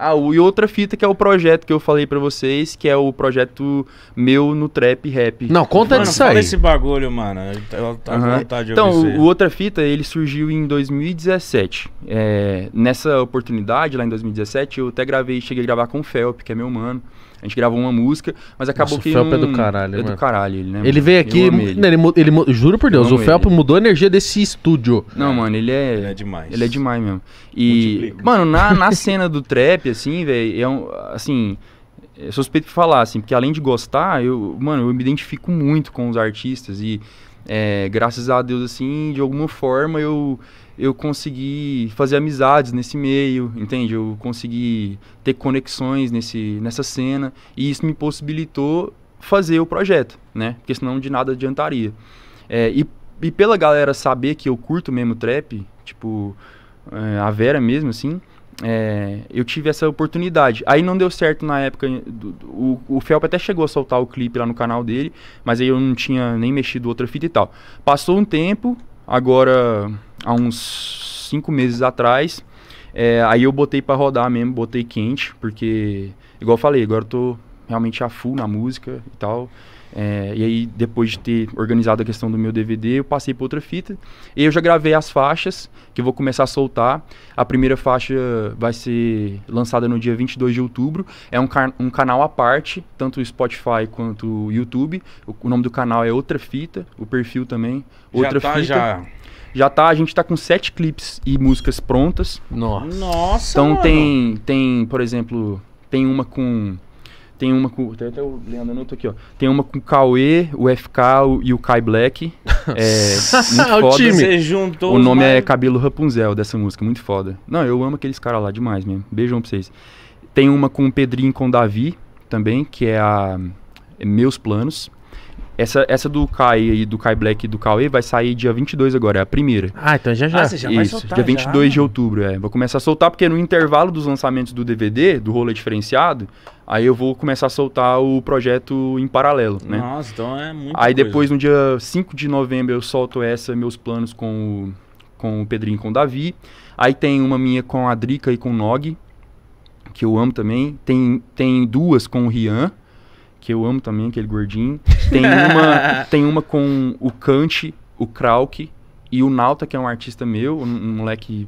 Ah, e outra fita que é o projeto que eu falei para vocês, que é o projeto meu no trap rap. Não, conta mano, disso aí. Fala esse bagulho, mano. Eu tava uhum. vontade de Então, o, outra fita, ele surgiu em 2017. É, nessa oportunidade, lá em 2017, eu até gravei, cheguei a gravar com o Felp, que é meu mano. A gente gravou uma música, mas acabou Nossa, que. O Felp é do caralho, É mano. do caralho, ele, né? Ele veio aqui. Ele. Ele, ele, juro por Deus, o Felp ele. mudou a energia desse estúdio. Não, mano, ele é. Ele é demais. Ele é demais mesmo. E. Multiplica. Mano, na, na cena do trap, assim, velho, é um. Assim. É suspeito de falar, assim, porque além de gostar, eu, mano, eu me identifico muito com os artistas e é, graças a Deus, assim, de alguma forma eu, eu consegui fazer amizades nesse meio, entende? Eu consegui ter conexões nesse, nessa cena e isso me possibilitou fazer o projeto, né? Porque senão de nada adiantaria. É, e, e pela galera saber que eu curto mesmo trap, tipo, é, a Vera mesmo, assim, é, eu tive essa oportunidade. Aí não deu certo na época. Do, do, o, o Felp até chegou a soltar o clipe lá no canal dele, mas aí eu não tinha nem mexido outra fita e tal. Passou um tempo, agora há uns cinco meses atrás, é, aí eu botei para rodar mesmo, botei quente, porque, igual eu falei, agora eu tô realmente a full na música e tal. É, e aí, depois de ter organizado a questão do meu DVD, eu passei para outra fita. E eu já gravei as faixas, que eu vou começar a soltar. A primeira faixa vai ser lançada no dia 22 de outubro. É um, um canal à parte, tanto o Spotify quanto o YouTube. O, o, nome do canal é Outra Fita, o perfil também, Outra já tá, Fita. Já já tá, a gente tá com sete clipes e músicas prontas. Nossa. Nossa então mano. tem tem, por exemplo, tem uma com tem uma com. Tem até o Leandro Nuto aqui, ó. Tem uma com o Cauê, o FK o, e o Kai Black. É. muito o time. Você juntou O nome é Cabelo Rapunzel dessa música, muito foda. Não, eu amo aqueles caras lá demais mesmo. Beijão pra vocês. Tem uma com o Pedrinho e com o Davi também, que é a é Meus Planos. Essa, essa do Kai e do Kai Black e do Cauê vai sair dia 22 agora, é a primeira. Ah, então já já. Ah, você já Isso, vai soltar, dia 22 já. de outubro, é. Vou começar a soltar porque no intervalo dos lançamentos do DVD, do rolê é diferenciado, aí eu vou começar a soltar o projeto em paralelo, né? Nossa, então é muito Aí coisa. depois no dia 5 de novembro eu solto essa meus planos com o, com o Pedrinho e com o Davi. Aí tem uma minha com a Drica e com o Nog, que eu amo também. Tem tem duas com o Rian, que eu amo também, aquele gordinho. Tem uma, tem uma com o Kant, o Krauk e o Nauta, que é um artista meu, um, um moleque.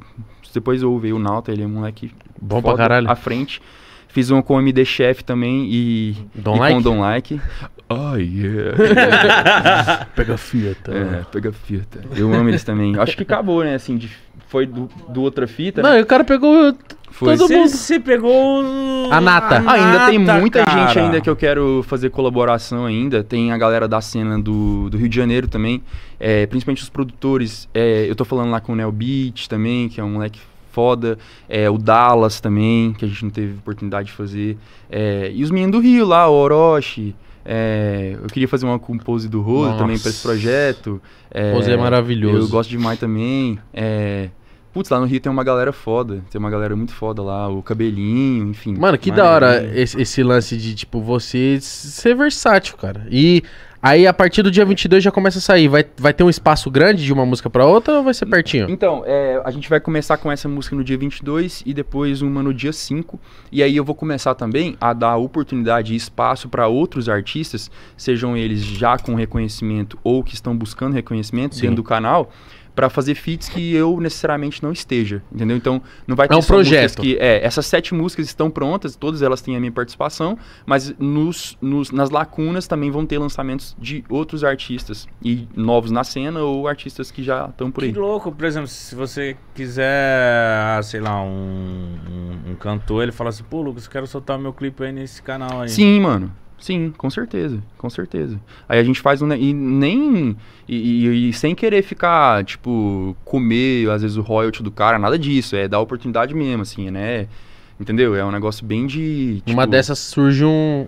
Depois eu ouvi o Nauta, ele é um moleque bom pra caralho. À frente. Fiz uma com o MD Chef também e, Don e like? com Don Like. Oh, yeah. pega fita É, pega fita Eu amo eles também. Acho que acabou, né, assim, de foi do, do outra fita, Não, né? o cara pegou Foi. todo mundo. Você pegou A nata. ainda tem muita cara. gente ainda que eu quero fazer colaboração ainda. Tem a galera da cena do, do Rio de Janeiro também. é, principalmente os produtores. É, eu tô falando lá com o Neo Beat também, que é um moleque foda. É, o Dallas também, que a gente não teve oportunidade de fazer. É, e os meninos do Rio lá, o Orochi. É, eu queria fazer uma compose do Rose também pra esse projeto. É, é maravilhoso. Eu gosto demais também. É, Putz, lá no Rio tem uma galera foda. Tem uma galera muito foda lá, o cabelinho, enfim. Mano, que da hora esse, esse, lance de, tipo, você ser versátil, cara. E aí, a partir do dia 22 já começa a sair. Vai, vai ter um espaço grande de uma música pra outra ou vai ser pertinho? Então, é, a gente vai começar com essa música no dia 22 e depois uma no dia 5. E aí eu vou começar também a dar oportunidade e espaço para outros artistas, sejam eles já com reconhecimento ou que estão buscando reconhecimento Sim. dentro do canal para fazer feats que eu necessariamente não esteja, entendeu? Então, não vai é ter é um projeto. que é, essas sete músicas estão prontas, todas elas têm a minha participação, mas nos, nos, nas lacunas também vão ter lançamentos de outros artistas e novos na cena ou artistas que já estão por aí. Que louco, por exemplo, se você quiser, ah, sei lá, um, um, um cantor, ele fala assim, pô, Lucas, quero soltar meu clipe aí nesse canal aí. Sim, mano. Sim, com certeza, com certeza. Aí a gente faz um. E nem. E, e, e, sem querer ficar, tipo, comer, às vezes, o royalty do cara, nada disso. É dar oportunidade mesmo, assim, né? Entendeu? É um negócio bem de. Tipo... Uma dessas surge um.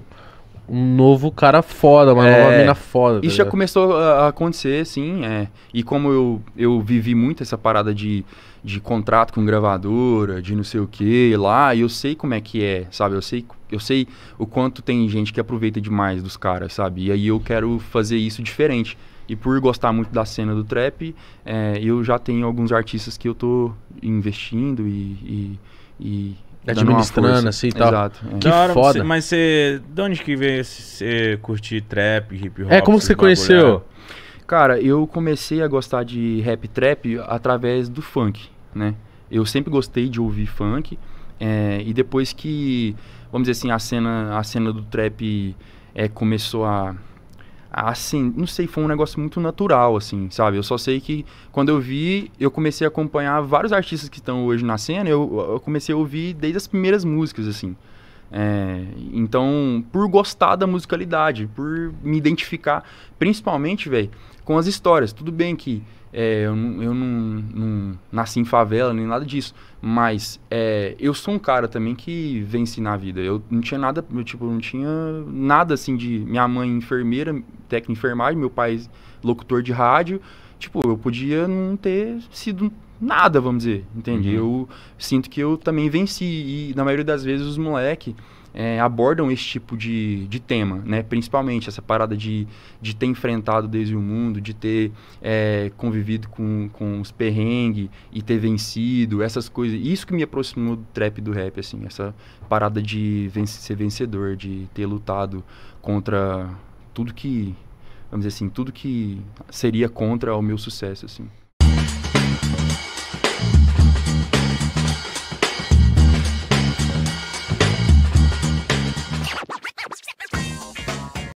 Um novo cara foda, uma é, nova mina foda. Tá isso já começou a acontecer, sim, é. E como eu, eu vivi muito essa parada de, de contrato com gravadora, de não sei o que lá, e eu sei como é que é, sabe? Eu sei eu sei o quanto tem gente que aproveita demais dos caras, sabe? E aí eu quero fazer isso diferente. E por gostar muito da cena do trap, é, eu já tenho alguns artistas que eu tô investindo e. e, e Administrando, assim e tal. Exato. É. Que hora, foda. Cê, mas você. De onde que veio você curtir trap, hip hop? É, como você conheceu? É? Cara, eu comecei a gostar de rap trap através do funk, né? Eu sempre gostei de ouvir funk. É, e depois que, vamos dizer assim, a cena, a cena do trap é, começou a, a assim, não sei, foi um negócio muito natural, assim, sabe? Eu só sei que quando eu vi, eu comecei a acompanhar vários artistas que estão hoje na cena, eu, eu comecei a ouvir desde as primeiras músicas, assim. É, então, por gostar da musicalidade, por me identificar, principalmente, velho, com as histórias. Tudo bem que é, eu, não, eu não, não, nasci em favela nem nada disso, mas é, eu sou um cara também que venci na vida. Eu não tinha nada, eu, tipo, não tinha nada assim de minha mãe enfermeira, técnica enfermagem, meu pai locutor de rádio. Tipo, eu podia não ter sido nada, vamos dizer, entende? Uhum. Eu sinto que eu também venci e na maioria das vezes os moleque é, abordam esse tipo de, de tema, né? Principalmente essa parada de, de ter enfrentado desde o mundo, de ter é, convivido com, com os perrengues e ter vencido, essas coisas. Isso que me aproximou do trap e do rap, assim. Essa parada de ser vencedor, de ter lutado contra tudo que... Vamos dizer assim, tudo que seria contra o meu sucesso, assim.